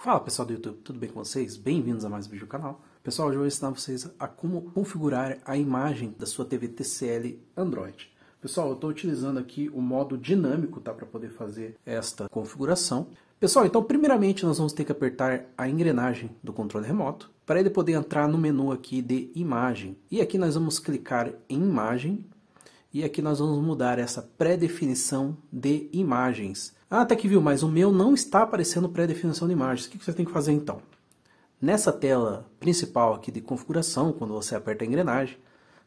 Fala pessoal do YouTube, tudo bem com vocês? Bem-vindos a mais um vídeo do canal. Pessoal, hoje eu vou ensinar vocês a como configurar a imagem da sua TV TCL Android. Pessoal, eu estou utilizando aqui o modo dinâmico tá, para poder fazer esta configuração. Pessoal, então primeiramente nós vamos ter que apertar a engrenagem do controle remoto para ele poder entrar no menu aqui de imagem. E aqui nós vamos clicar em imagem e aqui nós vamos mudar essa pré-definição de imagens. Ah, tá até que viu, mas o meu não está aparecendo pré-definição de imagens. O que você tem que fazer então? Nessa tela principal aqui de configuração, quando você aperta a engrenagem,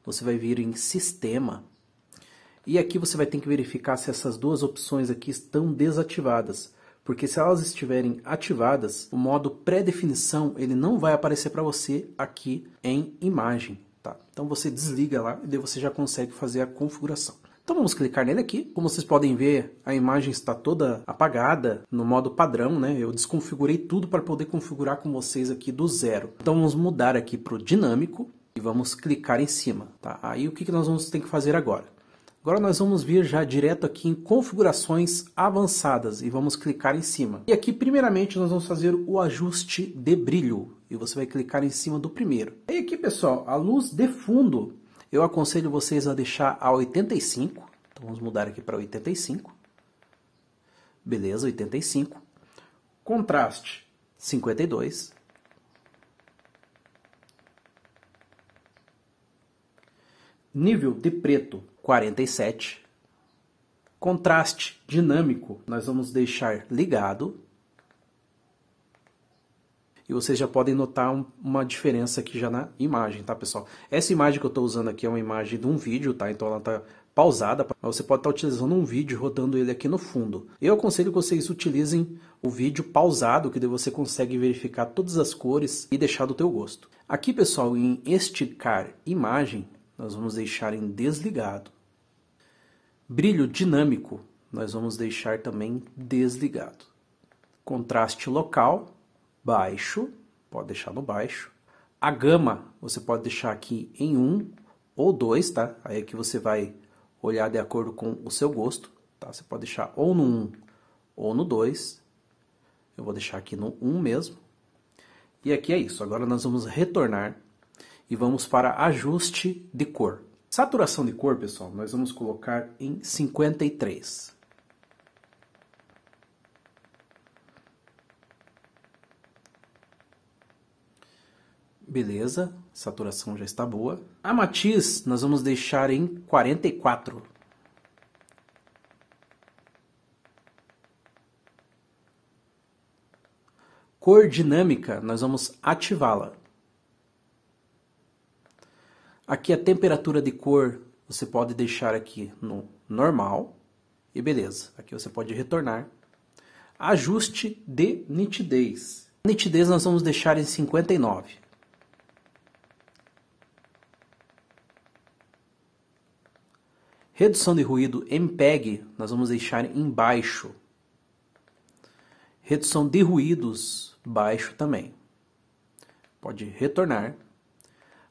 você vai vir em Sistema. E aqui você vai ter que verificar se essas duas opções aqui estão desativadas. Porque se elas estiverem ativadas, o modo pré-definição ele não vai aparecer para você aqui em imagem. Tá? Então você desliga lá e daí você já consegue fazer a configuração. Então vamos clicar nele aqui. Como vocês podem ver, a imagem está toda apagada no modo padrão, né? Eu desconfigurei tudo para poder configurar com vocês aqui do zero. Então vamos mudar aqui para o dinâmico e vamos clicar em cima, tá? Aí o que, que nós vamos ter que fazer agora? Agora nós vamos vir já direto aqui em configurações avançadas e vamos clicar em cima. E aqui primeiramente nós vamos fazer o ajuste de brilho e você vai clicar em cima do primeiro. E aqui pessoal, a luz de fundo eu aconselho vocês a deixar a 85. Então vamos mudar aqui para 85. Beleza, 85. Contraste 52. Nível de preto 47. Contraste dinâmico nós vamos deixar ligado e vocês já podem notar um, uma diferença aqui já na imagem, tá pessoal? Essa imagem que eu estou usando aqui é uma imagem de um vídeo, tá? Então ela está pausada, mas você pode estar tá utilizando um vídeo rodando ele aqui no fundo. Eu aconselho que vocês utilizem o vídeo pausado, que daí você consegue verificar todas as cores e deixar do teu gosto. Aqui pessoal, em esticar imagem, nós vamos deixar em desligado. Brilho dinâmico, nós vamos deixar também desligado. Contraste local, baixo, pode deixar no baixo. A gama você pode deixar aqui em 1 um, ou 2, tá? Aí que você vai olhar de acordo com o seu gosto, tá? Você pode deixar ou no 1 um, ou no 2. Eu vou deixar aqui no 1 um mesmo. E aqui é isso. Agora nós vamos retornar e vamos para ajuste de cor. Saturação de cor, pessoal, nós vamos colocar em 53. Beleza, saturação já está boa. A matiz nós vamos deixar em 44. Cor dinâmica, nós vamos ativá-la. Aqui a temperatura de cor você pode deixar aqui no normal. E beleza, aqui você pode retornar. Ajuste de nitidez. Nitidez nós vamos deixar em 59. Redução de ruído MPEG nós vamos deixar em baixo. Redução de ruídos baixo também. Pode retornar.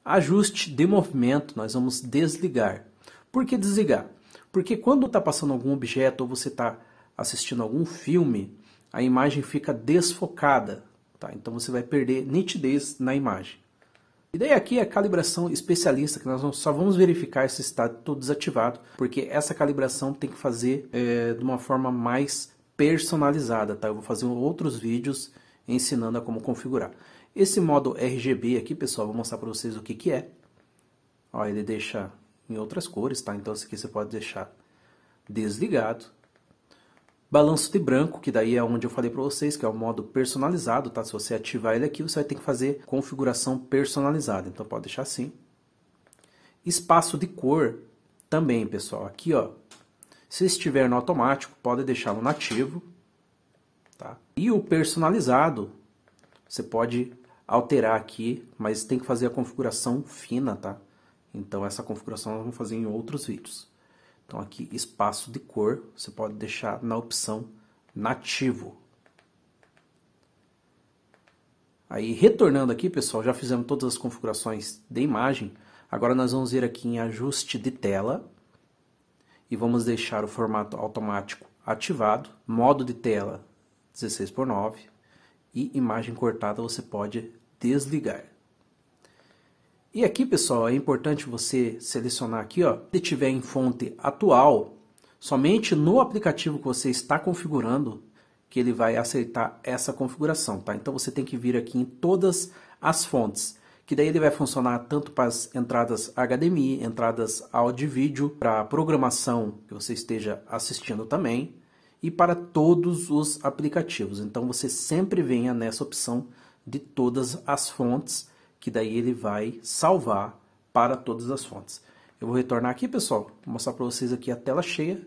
Ajuste de movimento nós vamos desligar. Por que desligar? Porque quando está passando algum objeto ou você está assistindo algum filme, a imagem fica desfocada. Tá? Então você vai perder nitidez na imagem. E daí aqui é a calibração especialista, que nós só vamos verificar se está tudo desativado, porque essa calibração tem que fazer é, de uma forma mais personalizada, tá? Eu vou fazer outros vídeos ensinando a como configurar. Esse modo RGB aqui, pessoal, vou mostrar para vocês o que, que é. Ó, ele deixa em outras cores, tá? Então isso aqui você pode deixar desligado. Balanço de branco, que daí é onde eu falei para vocês, que é o modo personalizado, tá? Se você ativar ele aqui, você vai ter que fazer configuração personalizada. Então pode deixar assim. Espaço de cor também, pessoal. Aqui, ó. Se estiver no automático, pode deixar no nativo. Tá? E o personalizado, você pode alterar aqui, mas tem que fazer a configuração fina, tá? Então essa configuração nós vamos fazer em outros vídeos. Então aqui espaço de cor, você pode deixar na opção nativo. Aí retornando aqui, pessoal, já fizemos todas as configurações de imagem. Agora nós vamos ir aqui em ajuste de tela e vamos deixar o formato automático ativado, modo de tela 16 por 9 e imagem cortada você pode desligar. E aqui, pessoal, é importante você selecionar aqui, ó, se tiver em fonte atual, somente no aplicativo que você está configurando que ele vai aceitar essa configuração, tá? Então você tem que vir aqui em todas as fontes, que daí ele vai funcionar tanto para as entradas HDMI, entradas áudio e vídeo, para a programação que você esteja assistindo também e para todos os aplicativos. Então você sempre venha nessa opção de todas as fontes que daí ele vai salvar para todas as fontes. Eu vou retornar aqui, pessoal, vou mostrar para vocês aqui a tela cheia.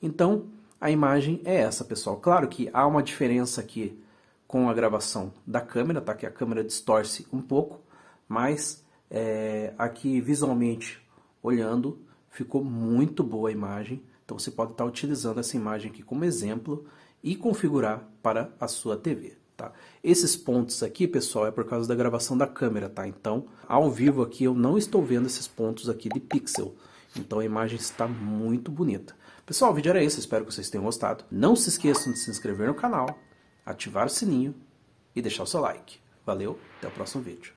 Então, a imagem é essa, pessoal. Claro que há uma diferença aqui com a gravação da câmera, tá? Que a câmera distorce um pouco, mas é, aqui visualmente olhando, ficou muito boa a imagem. Então você pode estar tá utilizando essa imagem aqui como exemplo e configurar para a sua TV. Tá? Esses pontos aqui, pessoal, é por causa da gravação da câmera, tá? Então, ao vivo aqui eu não estou vendo esses pontos aqui de pixel. Então a imagem está muito bonita. Pessoal, o vídeo era esse, espero que vocês tenham gostado. Não se esqueçam de se inscrever no canal, ativar o sininho e deixar o seu like. Valeu, até o próximo vídeo.